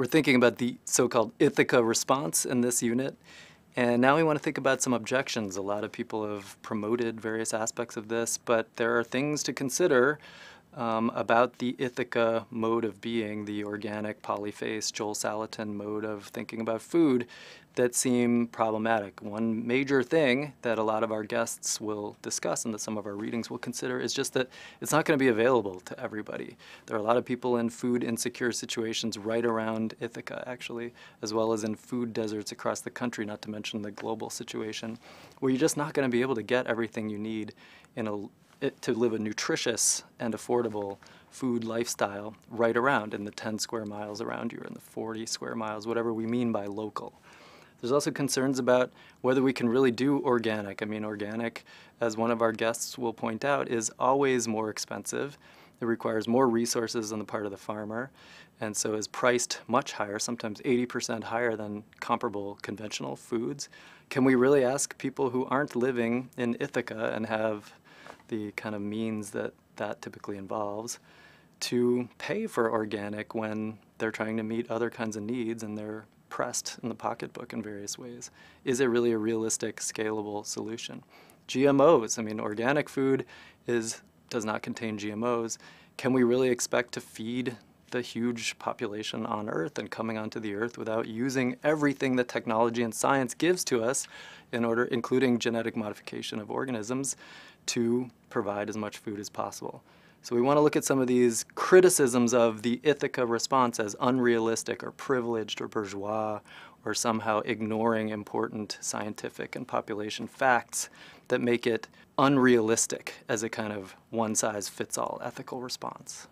we're thinking about the so-called Ithaca response in this unit. And now we want to think about some objections. A lot of people have promoted various aspects of this, but there are things to consider um, about the Ithaca mode of being, the organic polyface Joel Salatin mode of thinking about food, that seem problematic. One major thing that a lot of our guests will discuss and that some of our readings will consider is just that it's not going to be available to everybody. There are a lot of people in food insecure situations right around Ithaca, actually, as well as in food deserts across the country, not to mention the global situation, where you're just not going to be able to get everything you need in a to live a nutritious and affordable food lifestyle right around in the 10 square miles around you or in the 40 square miles, whatever we mean by local. There's also concerns about whether we can really do organic. I mean, organic, as one of our guests will point out, is always more expensive. It requires more resources on the part of the farmer and so is priced much higher, sometimes 80% higher than comparable conventional foods. Can we really ask people who aren't living in Ithaca and have the kind of means that that typically involves to pay for organic when they're trying to meet other kinds of needs and they're pressed in the pocketbook in various ways. Is it really a realistic, scalable solution? GMOs, I mean, organic food is, does not contain GMOs. Can we really expect to feed the huge population on Earth and coming onto the Earth without using everything that technology and science gives to us in order, including genetic modification of organisms, to provide as much food as possible. So we want to look at some of these criticisms of the Ithaca response as unrealistic or privileged or bourgeois or somehow ignoring important scientific and population facts that make it unrealistic as a kind of one size fits all ethical response.